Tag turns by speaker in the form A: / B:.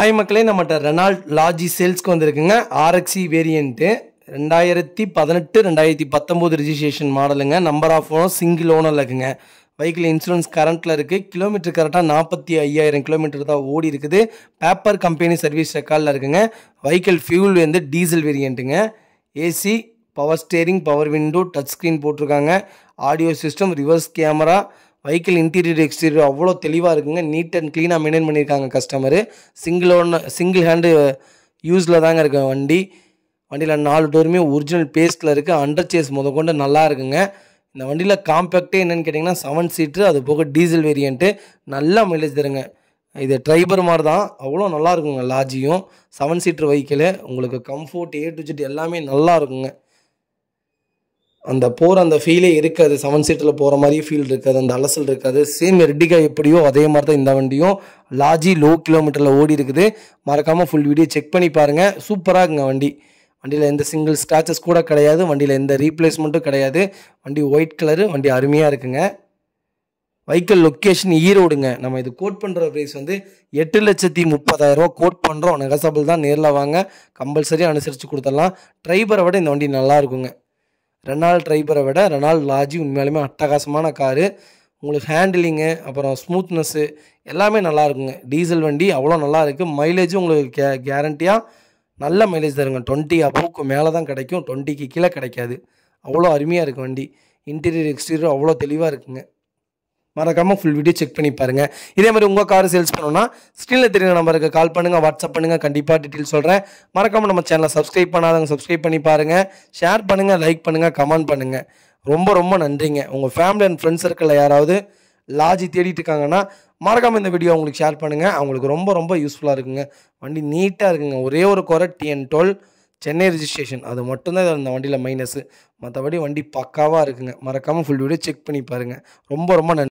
A: hi மக்களே நம்மகிட்ட Reynold லாஜி சேல்ஸ்க்கு வந்திருக்குங்க ஆர்எக்ஸி வேரியண்ட்டு ரெண்டாயிரத்தி பதினெட்டு ரெண்டாயிரத்தி பத்தொம்போது ரிஜிஸ்ட்ரேஷன் மாடலுங்க number of owner single owner இருக்குங்க பைக்கில் இன்சூரன்ஸ் கரண்ட்டில் இருக்குது கிலோமீட்டர் கரெக்டாக நாற்பத்தி ஐயாயிரம் கிலோமீட்டர் தான் ஓடி இருக்குது பேப்பர் கம்பெனி சர்வீஸ் ரெக்கார்டில் இருக்குங்க வெஹிக்கிள் ஃபியூல் வந்து டீசல் வேரியண்ட்டுங்க AC power steering power window touch screen போட்டிருக்காங்க audio system reverse camera vehicle interior exterior அவ்வளோ தெளிவாக இருக்குங்க நீட் அண்ட் க்ளீனாக மெயின்டைன் பண்ணியிருக்காங்க customer single own single hand யூஸில் தாங்க இருக்குது வண்டி வண்டியில் நாலு டோருமே ஒரிஜினல் பேஸ்ட்டில் இருக்குது அண்டர் சேஸ் முத கொண்டு நல்லா இருக்குங்க இந்த வண்டியில் காம்பேக்டே என்னென்னு கேட்டிங்கன்னா செவன் சீட்ரு அது போக டீசல் வேரியண்ட்டு நல்லா மைலேஜ் தருங்க இது ட்ரைபர் மாதிரி தான் அவ்வளோ நல்லா இருக்குங்க லாஜியும் செவன் சீட்ரு வெஹிக்கிளு உங்களுக்கு கம்ஃபோர்ட் ஏ டு ஜெட் எல்லாமே நல்லா இருக்குங்க அந்த போகிற அந்த ஃபீலே இருக்காது செவன் சீட்டில் போகிற மாதிரியே ஃபீல் இருக்காது அந்த அலசல் இருக்காது சேம் ரெட்டிகா எப்படியோ அதே மாதிரி தான் இந்த வண்டியும் லாஜி லோ கிலோமீட்டரில் ஓடி இருக்குது மறக்காமல் ஃபுல் வீடியோ செக் பண்ணி பாருங்கள் சூப்பராக இருக்குங்க வண்டி வண்டியில் எந்த சிங்கிள் ஸ்க்ராச்சஸ் கூட கிடையாது வண்டியில் எந்த ரீப்ளேஸ்மெண்ட்டும் கிடையாது வண்டி ஒயிட் கலரு வண்டி அருமையாக இருக்குங்க வைக்கல் லொக்கேஷன் ஈரோடுங்க நம்ம இது கோட் பண்ணுற ப்ரைஸ் வந்து எட்டு லட்சத்தி முப்பதாயிரரூவா கோட் பண்ணுறோம் நெகசபிள் தான் நேரில் வாங்க கம்பல்சரி அனுசரித்து கொடுத்துடலாம் டிரைவரை விட இந்த வண்டி நல்லா இருக்குங்க ரெனால்ட் ட்ரைபரை விட ரெனால்ட் லாஜி உண்மையாலுமே அட்டகாசமான காரு உங்களுக்கு ஹேண்டிலிங்கு அப்புறம் ஸ்மூத்னஸ்ஸு எல்லாமே நல்லா இருக்குங்க டீசல் வண்டி அவ்வளோ நல்லா இருக்குது மைலேஜும் உங்களுக்கு கே கேரண்டியாக நல்ல மைலேஜ் தருங்க டுவெண்ட்டி அபவுக்கு மேலே தான் கிடைக்கும் டுவெண்ட்டிக்கு கீழே கிடைக்காது அவ்வளோ அருமையாக இருக்குது வண்டி இன்டீரியர் எக்ஸ்டீரியர் அவ்வளோ தெளிவாக இருக்குங்க மறக்காமல் ஃபுல் வீடியோ செக் பண்ணி பாருங்கள் இதே மாதிரி உங்கள் கார் சேல்ஸ் பண்ணணும்னா ஸ்க்ரீனில் தெரியுங்க நம்பருக்கு கால் பண்ணுங்கள் வாட்ஸ்அப் பண்ணுங்கள் கண்டிப்பாக டீட்டெயில் சொல்கிறேன் மறக்காமல் நம்ம சேனலை சப்ஸ்கிரைப் பண்ணாதவங்க சப்ஸ்கிரைப் பண்ணி பாருங்கள் ஷேர் பண்ணுங்கள் லைக் பண்ணுங்கள் கமெண்ட் பண்ணுங்கள் ரொம்ப ரொம்ப நன்றிங்க உங்கள் ஃபேமிலி அண்ட் ஃப்ரெண்ட்ஸ் சர்க்கிளில் யாராவது லாஜி தேடிட்டு இருக்காங்கன்னா மறக்காமல் இந்த வீடியோ அவங்களுக்கு ஷேர் பண்ணுங்கள் அவங்களுக்கு ரொம்ப ரொம்ப யூஸ்ஃபுல்லாக இருக்குங்க வண்டி நீட்டாக இருக்குங்க ஒரே ஒரு குறை டிஎன் டுவெல் சென்னை ரிஜிஸ்ட்ரேஷன் அது மட்டும்தான் இந்த வண்டியில் மைனஸு மற்றபடி வண்டி பக்காவாக இருக்குங்க மறக்காமல் ஃபுல் வீடியோ செக் பண்ணி பாருங்கள் ரொம்ப ரொம்ப நன்றி